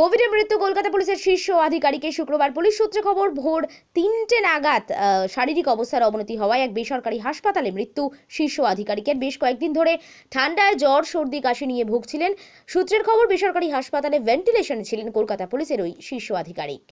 কোভিডে মৃত্যু কলকাতা পুলিশের শীর্ষ আধিকারিকের শুক্রবার পুলিশ সূত্রে খবর ভোর তিনটে নাগাদ শারীরিক অবস্থার অবনতি হওয়ায় এক বেসরকারি হাসপাতালে মৃত্যু শীর্ষ আধিকারিকের বেশ কয়েকদিন ধরে ঠান্ডায় জ্বর সর্দি কাশি নিয়ে ভুগছিলেন সূত্রের খবর বেসরকারি হাসপাতালে ভেন্টিলেশনে ছিলেন কলকাতা পুলিশের ওই শীর্ষ আধিকারিক